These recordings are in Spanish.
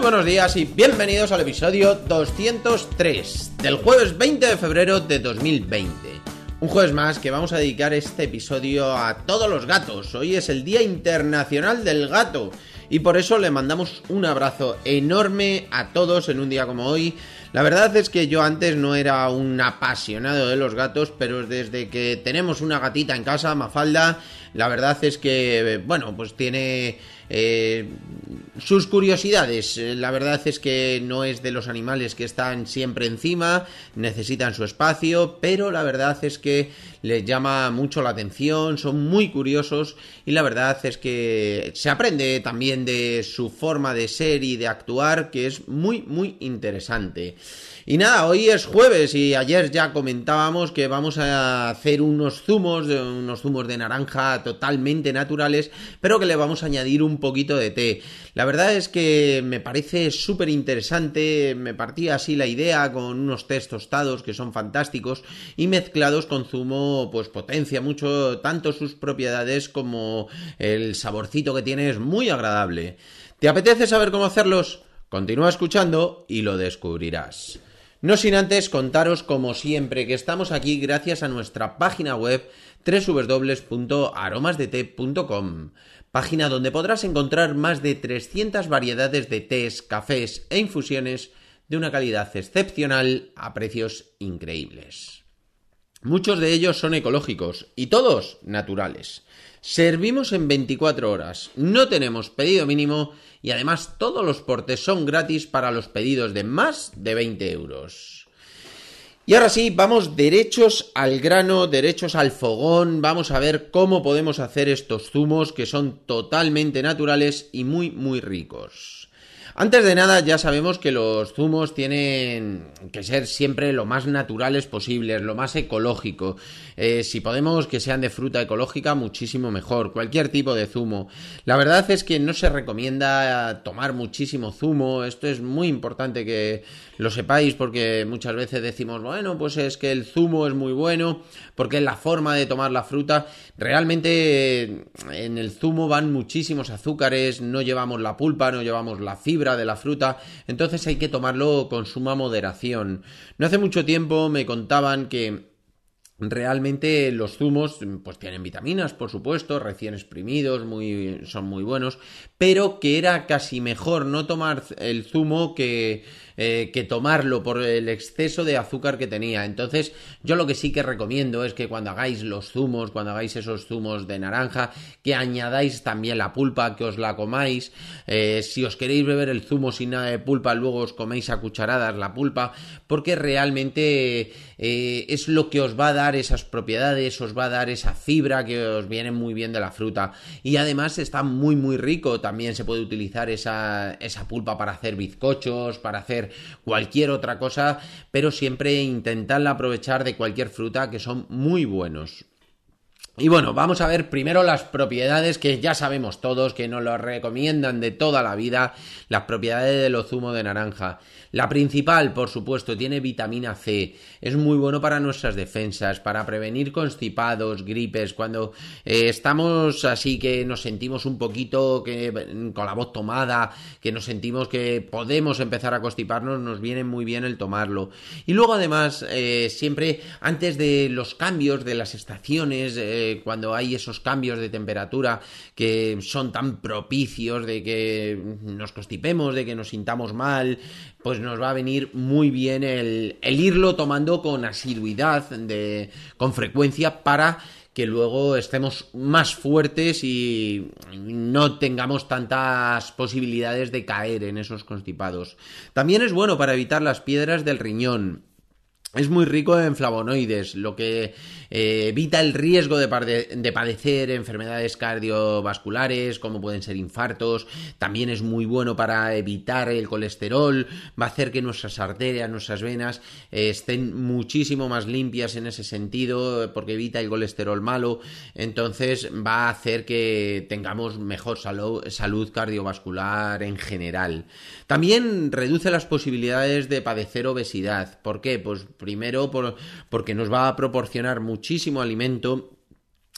buenos días y bienvenidos al episodio 203 del jueves 20 de febrero de 2020. Un jueves más que vamos a dedicar este episodio a todos los gatos. Hoy es el Día Internacional del Gato y por eso le mandamos un abrazo enorme a todos en un día como hoy. La verdad es que yo antes no era un apasionado de los gatos, pero desde que tenemos una gatita en casa, Mafalda, la verdad es que, bueno, pues tiene eh, sus curiosidades, eh, la verdad es que no es de los animales que están siempre encima, necesitan su espacio, pero la verdad es que les llama mucho la atención, son muy curiosos y la verdad es que se aprende también de su forma de ser y de actuar, que es muy, muy interesante. Y nada, hoy es jueves y ayer ya comentábamos que vamos a hacer unos zumos, eh, unos zumos de naranja totalmente naturales, pero que le vamos a añadir un poquito de té. La verdad es que me parece súper interesante, me partía así la idea con unos tés tostados que son fantásticos y mezclados con zumo pues potencia mucho tanto sus propiedades como el saborcito que tiene es muy agradable. ¿Te apetece saber cómo hacerlos? Continúa escuchando y lo descubrirás. No sin antes contaros, como siempre, que estamos aquí gracias a nuestra página web www.aromasdete.com, página donde podrás encontrar más de 300 variedades de tés, cafés e infusiones de una calidad excepcional a precios increíbles. Muchos de ellos son ecológicos y todos naturales. Servimos en 24 horas, no tenemos pedido mínimo y además todos los portes son gratis para los pedidos de más de 20 euros. Y ahora sí, vamos derechos al grano, derechos al fogón, vamos a ver cómo podemos hacer estos zumos que son totalmente naturales y muy muy ricos. Antes de nada, ya sabemos que los zumos tienen que ser siempre lo más naturales posibles, lo más ecológico. Eh, si podemos que sean de fruta ecológica, muchísimo mejor. Cualquier tipo de zumo. La verdad es que no se recomienda tomar muchísimo zumo. Esto es muy importante que lo sepáis porque muchas veces decimos, bueno, pues es que el zumo es muy bueno porque es la forma de tomar la fruta. Realmente en el zumo van muchísimos azúcares, no llevamos la pulpa, no llevamos la fibra de la fruta, entonces hay que tomarlo con suma moderación. No hace mucho tiempo me contaban que Realmente los zumos pues tienen vitaminas, por supuesto, recién exprimidos, muy, son muy buenos, pero que era casi mejor no tomar el zumo que eh, que tomarlo por el exceso de azúcar que tenía. Entonces, yo lo que sí que recomiendo es que cuando hagáis los zumos, cuando hagáis esos zumos de naranja, que añadáis también la pulpa, que os la comáis. Eh, si os queréis beber el zumo sin nada de pulpa, luego os coméis a cucharadas la pulpa, porque realmente eh, es lo que os va a dar esas propiedades, os va a dar esa fibra que os viene muy bien de la fruta. Y además está muy, muy rico. También se puede utilizar esa pulpa para hacer bizcochos, para hacer cualquier otra cosa, pero siempre intentarla aprovechar de cualquier fruta que son muy buenos. Y bueno, vamos a ver primero las propiedades que ya sabemos todos, que nos lo recomiendan de toda la vida, las propiedades de los zumos de naranja. La principal, por supuesto, tiene vitamina C. Es muy bueno para nuestras defensas, para prevenir constipados, gripes, cuando eh, estamos así que nos sentimos un poquito que, mm, con la voz tomada, que nos sentimos que podemos empezar a constiparnos, nos viene muy bien el tomarlo. Y luego además, eh, siempre antes de los cambios de las estaciones, eh, cuando hay esos cambios de temperatura que son tan propicios de que nos constipemos, de que nos sintamos mal, pues nos va a venir muy bien el, irlo tomando con asiduidad, de, con frecuencia para que luego estemos más fuertes y no tengamos tantas posibilidades de caer en esos constipados. También es bueno para evitar las piedras del riñón es muy rico en flavonoides, lo que eh, evita el riesgo de, padecer enfermedades cardiovasculares, como pueden ser infartos. También es muy bueno para evitar el colesterol, va a hacer que nuestras arterias, nuestras venas eh, estén muchísimo más limpias en ese sentido, porque evita el colesterol malo. Entonces va a hacer que tengamos mejor salud cardiovascular en general. También reduce las posibilidades de padecer obesidad. ¿Por qué? Pues Primero porque nos va a proporcionar muchísimo alimento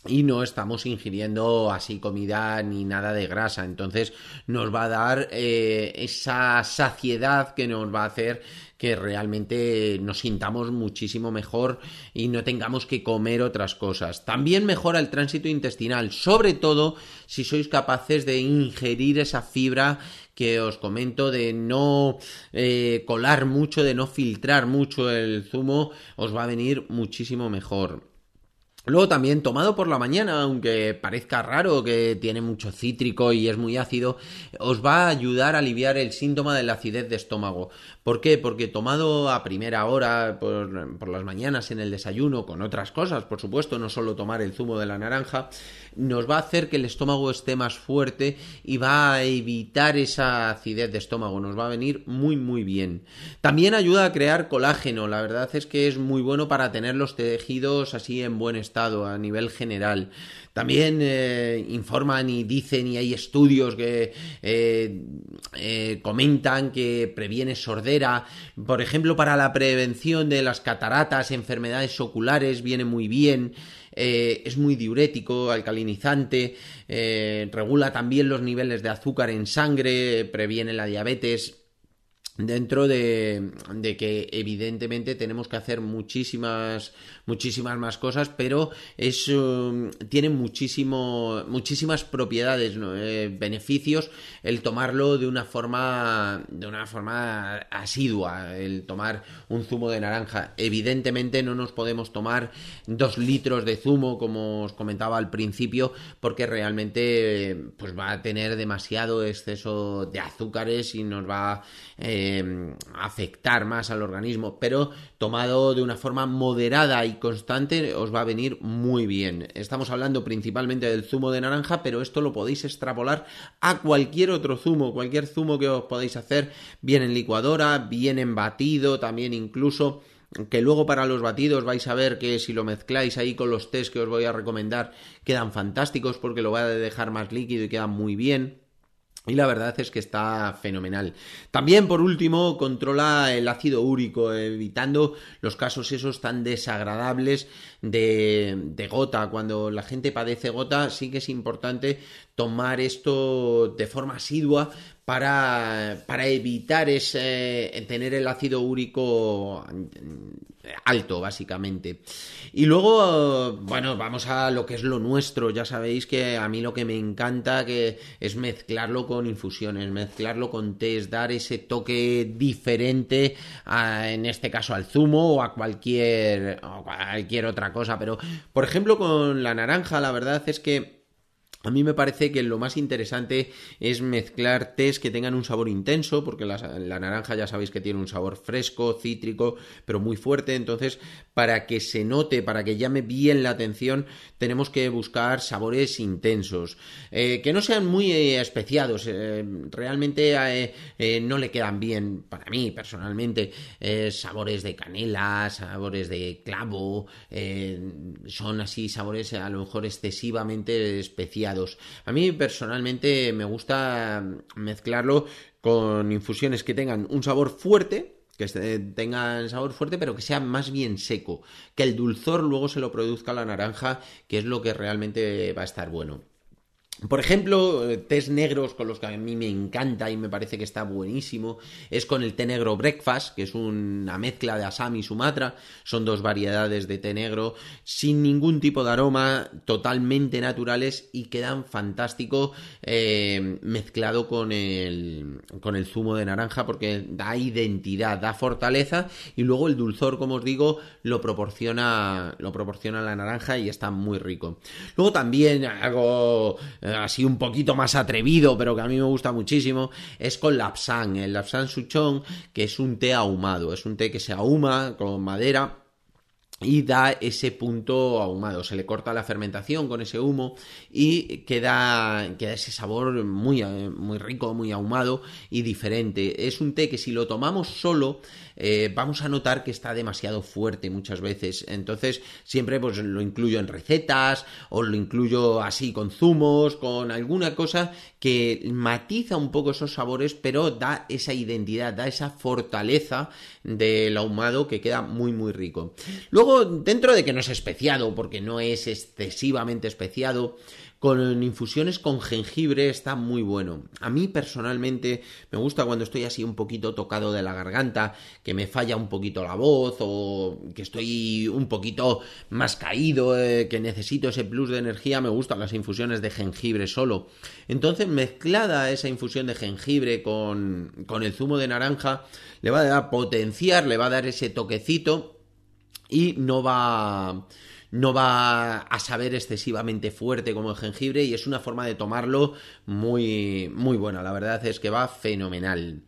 y no estamos ingiriendo así comida ni nada de grasa. Entonces nos va a dar eh, esa saciedad que nos va a hacer que realmente nos sintamos muchísimo mejor y no tengamos que comer otras cosas. También mejora el tránsito intestinal, sobre todo si sois capaces de ingerir esa fibra que os comento de no eh, colar mucho, de no filtrar mucho el zumo, os va a venir muchísimo mejor. Luego también tomado por la mañana, aunque parezca raro que tiene mucho cítrico y es muy ácido, os va a ayudar a aliviar el síntoma de la acidez de estómago. ¿Por qué? Porque tomado a primera hora, por, por las mañanas en el desayuno, con otras cosas, por supuesto, no solo tomar el zumo de la naranja, nos va a hacer que el estómago esté más fuerte y va a evitar esa acidez de estómago, nos va a venir muy muy bien. También ayuda a crear colágeno, la verdad es que es muy bueno para tener los tejidos así en buen estado a nivel general. También eh, informan y dicen y hay estudios que eh, eh, comentan que previene sordera. Por ejemplo, para la prevención de las cataratas, enfermedades oculares, viene muy bien. es muy diurético, alcalinizante, regula también los niveles de azúcar en sangre, previene la diabetes dentro de, que evidentemente tenemos que hacer muchísimas muchísimas más cosas pero es um, tiene muchísimo muchísimas propiedades eh, beneficios el tomarlo de una forma de una forma asidua el tomar un zumo de naranja evidentemente no nos podemos tomar dos litros de zumo como os comentaba al principio porque realmente pues va a tener demasiado exceso de azúcares y nos va eh, eh, afectar más al organismo, pero tomado de una forma moderada y constante os va a venir muy bien. Estamos hablando principalmente del zumo de naranja, pero esto lo podéis extrapolar a cualquier otro zumo, cualquier zumo que os podáis hacer, bien en licuadora, bien en batido, también incluso que luego para los batidos vais a ver que si lo mezcláis ahí con los test que os voy a recomendar quedan fantásticos porque lo va a dejar más líquido y queda muy bien y la verdad es que está fenomenal. También, por último, controla el ácido úrico, evitando los casos esos tan desagradables de, de, gota. Cuando la gente padece gota, sí que es importante tomar esto de forma asidua para, evitar ese, eh, tener el ácido úrico mm, alto, básicamente. Y luego, bueno, vamos a lo que es lo nuestro. Ya sabéis que a mí lo que me encanta que es mezclarlo con infusiones, mezclarlo con test, dar ese toque diferente, en este caso al zumo o a cualquier, cualquier otra cosa. Pero, por ejemplo, con la naranja, la verdad es que a mí me parece que lo más interesante es mezclar tés que tengan un sabor intenso, porque la, naranja ya sabéis que tiene un sabor fresco, cítrico, pero muy fuerte. Entonces, para que se note, para que llame bien la atención, tenemos que buscar sabores intensos, eh, que no sean muy eh, especiados. Eh, realmente no le quedan bien, para mí personalmente, sabores de canela, sabores de clavo, son así sabores a lo mejor excesivamente especiales a mí personalmente me gusta mezclarlo con infusiones que tengan un sabor fuerte, que tengan sabor fuerte, pero que sea más bien seco, que el dulzor luego se lo produzca la naranja, que es lo que realmente va a estar bueno. Por ejemplo, eh, tés negros con los que a mí me encanta y me parece que está buenísimo, es con el té negro breakfast, que es una mezcla de Assam y Sumatra, son dos variedades de té negro sin ningún tipo de aroma, totalmente naturales y quedan fantástico eh, mezclado con el, zumo de naranja porque da identidad, da fortaleza y luego el dulzor, como os digo, lo proporciona, lo proporciona la naranja y está muy rico. Luego también hago así un poquito más atrevido, pero que a mí me gusta muchísimo, es con lapsang, el lapsang suchón, que es un té ahumado, es un té que se ahuma con madera y da ese punto ahumado. Se le corta la fermentación con ese humo y queda, ese sabor muy, rico, muy ahumado y diferente. Es un té que si lo tomamos solo eh, vamos a notar que está demasiado fuerte muchas veces. Entonces siempre pues, lo incluyo en recetas o lo incluyo así con zumos, con alguna cosa que matiza un poco esos sabores pero da esa identidad, da esa fortaleza del ahumado que queda muy muy rico. Luego dentro de que no es especiado, porque no es excesivamente especiado, con infusiones con jengibre está muy bueno. A mí personalmente me gusta cuando estoy así un poquito tocado de la garganta, que me falla un poquito la voz o que estoy un poquito más caído, eh, que necesito ese plus de energía, me gustan las infusiones de jengibre solo. Entonces mezclada esa infusión de jengibre con, con el zumo de naranja, le va a dar potenciar, le va a dar ese toquecito y no va no va a saber excesivamente fuerte como el jengibre y es una forma de tomarlo muy muy buena la verdad es que va fenomenal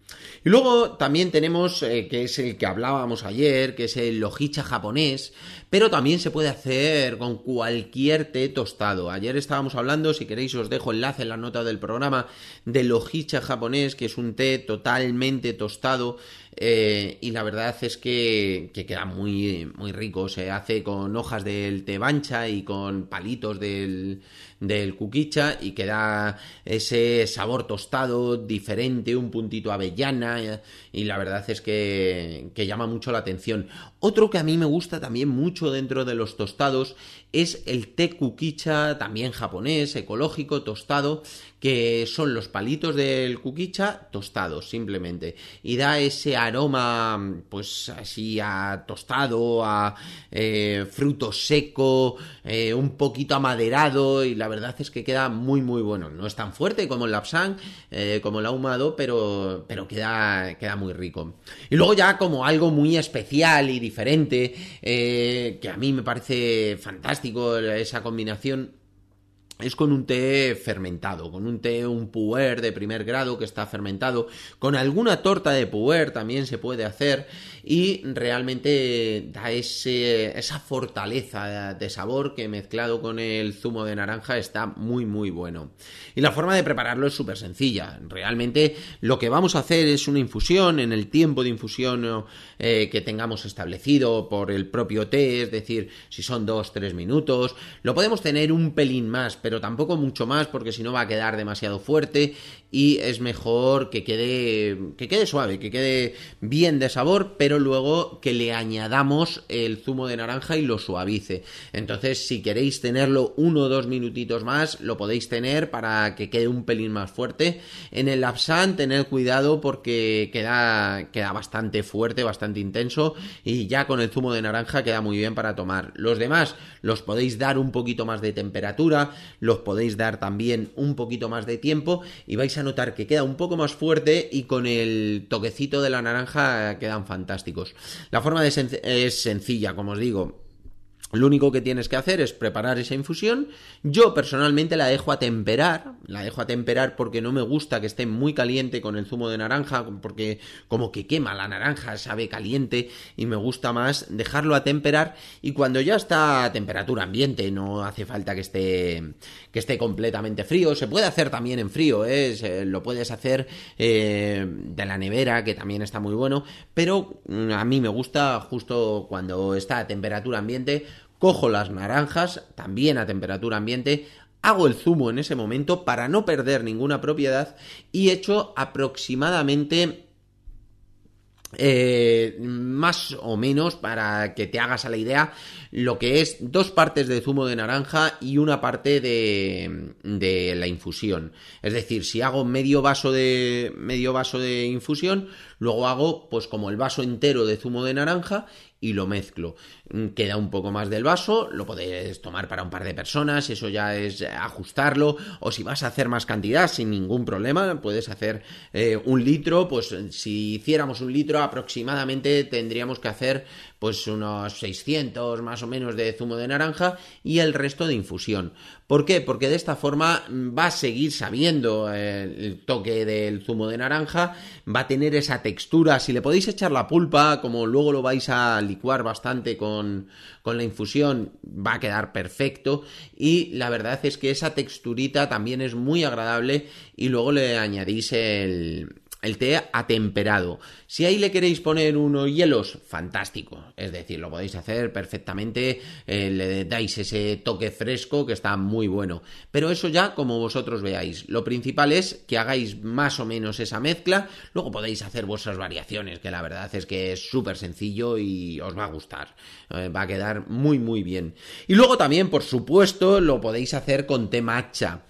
y luego también tenemos eh, que es el que hablábamos ayer que es el lojicha japonés pero también se puede hacer con cualquier té tostado ayer estábamos hablando si queréis os dejo enlace en la nota del programa de lojicha japonés que es un té totalmente tostado eh, y la verdad es que, que queda muy, muy rico. Se hace con hojas del tebancha y con palitos del, del cuquicha y que da ese sabor tostado diferente, un puntito avellana y la verdad es que, llama mucho la atención. Otro que a mí me gusta también mucho dentro de los tostados es el té cuquicha, también japonés, ecológico, tostado, que son los palitos del cuquicha tostados simplemente y da ese aroma pues así a tostado, a eh, fruto seco, eh, un poquito amaderado y la verdad es que queda muy, muy bueno. No es tan fuerte como el lapsang, eh, como el ahumado, pero, pero queda, queda muy rico. Y luego ya como algo muy especial y diferente, eh, que a mí me parece fantástico esa combinación es con un té fermentado, con un té, un puer de primer grado que está fermentado, con alguna torta de puer también se puede hacer y realmente da ese, esa fortaleza de sabor que mezclado con el zumo de naranja está muy muy bueno. Y la forma de prepararlo es súper sencilla, realmente lo que vamos a hacer es una infusión en el tiempo de infusión eh, que tengamos establecido por el propio té, es decir, si son 2-3 minutos, lo podemos tener un pelín más, pero tampoco mucho más porque si no va a quedar demasiado fuerte y es mejor que quede, que quede suave, que quede bien de sabor, pero luego que le añadamos el zumo de naranja y lo suavice. Entonces, si queréis tenerlo uno o dos minutitos más, lo podéis tener para que quede un pelín más fuerte. En el lapsan, tened cuidado porque queda, queda bastante fuerte, bastante intenso y ya con el zumo de naranja queda muy bien para tomar. Los demás los podéis dar un poquito más de temperatura, los podéis dar también un poquito más de tiempo y vais a notar que queda un poco más fuerte y con el toquecito de la naranja quedan fantásticos. La forma es sencilla, como os digo, lo único que tienes que hacer es preparar esa infusión. Yo personalmente la dejo a temperar, la dejo a temperar porque no me gusta que esté muy caliente con el zumo de naranja, porque como que quema la naranja, sabe caliente y me gusta más dejarlo a temperar y cuando ya está a temperatura ambiente, no hace falta que esté que esté completamente frío, se puede hacer también en frío, ¿eh? lo puedes hacer eh, de la nevera, que también está muy bueno, pero mm, a mí me gusta justo cuando está a temperatura ambiente cojo las naranjas, también a temperatura ambiente, hago el zumo en ese momento para no perder ninguna propiedad y echo aproximadamente eh, más o menos para que te hagas a la idea lo que es dos partes de zumo de naranja y una parte de, de la infusión es decir si hago medio vaso de medio vaso de infusión Luego hago pues como el vaso entero de zumo de naranja y lo mezclo. Mm, queda un poco más del vaso, lo podéis tomar para un par de personas, eso ya es eh, ajustarlo, o si vas a hacer más cantidad sin ningún problema, puedes hacer eh, un litro, pues si hiciéramos un litro aproximadamente tendríamos que hacer pues unos 600 más o menos de zumo de naranja y el resto de infusión. ¿Por qué? Porque de esta forma mm, va a seguir sabiendo eh, el toque del zumo de naranja, va a tener esa textura, si le podéis echar la pulpa, como luego lo vais a licuar bastante con, con la infusión, va a quedar perfecto y la verdad es que esa texturita también es muy agradable y luego le añadís el, el té atemperado. Si ahí le queréis poner unos hielos, fantástico. Es decir, lo podéis hacer perfectamente, eh, le dais ese toque fresco que está muy bueno. Pero eso ya como vosotros veáis. Lo principal es que hagáis más o menos esa mezcla. Luego podéis hacer vuestras variaciones, que la verdad es que es súper sencillo y os va a gustar. Eh, va a quedar muy, muy bien. Y luego también, por supuesto, lo podéis hacer con té matcha.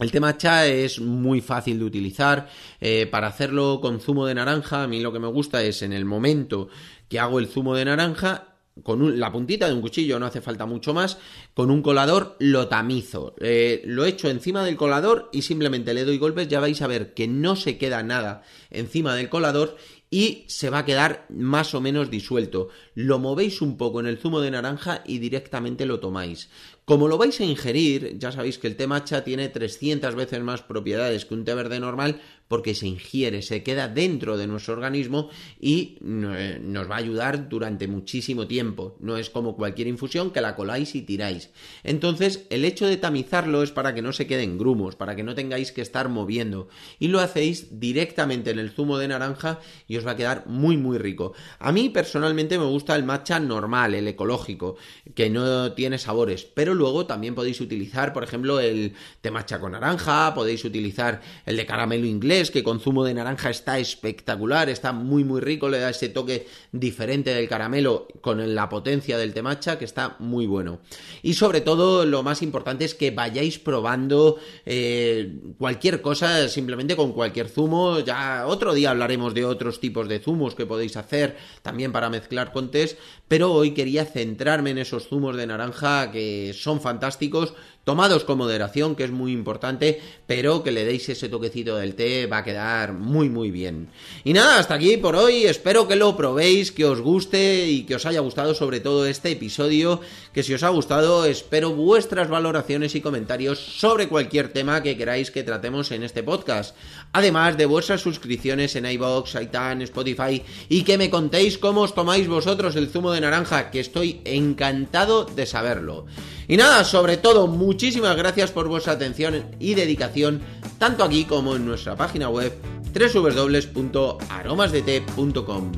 El tema cha es muy fácil de utilizar. Eh, para hacerlo con zumo de naranja, a mí lo que me gusta es en el momento que hago el zumo de naranja, con la puntita de un cuchillo, no hace falta mucho más, con un colador lo tamizo. Eh, lo echo encima del colador y simplemente le doy golpes, ya vais a ver que no se queda nada encima del colador y se va a quedar más o menos disuelto. Lo movéis un poco en el zumo de naranja y directamente lo tomáis. Como lo vais a ingerir, ya sabéis que el té matcha tiene 300 veces más propiedades que un té verde normal, porque se ingiere, se queda dentro de nuestro organismo y eh, nos va a ayudar durante muchísimo tiempo. No es como cualquier infusión que la coláis y tiráis. Entonces, el hecho de tamizarlo es para que no se queden grumos, para que no tengáis que estar moviendo. Y lo hacéis directamente en el zumo de naranja y os va a quedar muy, muy rico. A mí personalmente me gusta el matcha normal, el ecológico, que no tiene sabores, pero luego también podéis utilizar, por ejemplo, el de matcha con naranja, podéis utilizar el de caramelo inglés que con zumo de naranja está espectacular, está muy muy rico, le da ese toque diferente del caramelo con la potencia del temacha que está muy bueno. Y sobre todo lo más importante es que vayáis probando eh, cualquier cosa simplemente con cualquier zumo, ya otro día hablaremos de otros tipos de zumos que podéis hacer también para mezclar con test, pero hoy quería centrarme en esos zumos de naranja que son fantásticos, tomados con moderación, que es muy importante, pero que le deis ese toquecito del té va a quedar muy muy bien. Y nada, hasta aquí por hoy, espero que lo probéis, que os guste y que os haya gustado sobre todo este episodio, que si os ha gustado espero vuestras valoraciones y comentarios sobre cualquier tema que queráis que tratemos en este podcast, además de vuestras suscripciones en iBox, iTunes, Spotify y que me contéis cómo os tomáis vosotros el zumo de naranja, que estoy encantado de saberlo. Y nada, sobre todo, muchísimas gracias por vuestra atención y dedicación tanto aquí como en nuestra página web www.aromasdete.com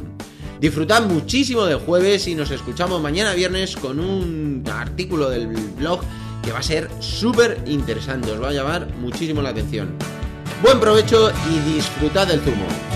Disfrutad muchísimo del jueves y nos escuchamos mañana viernes con un artículo del blog que va a ser súper interesante, os va a llamar muchísimo la atención. Buen provecho y disfrutad del zumo.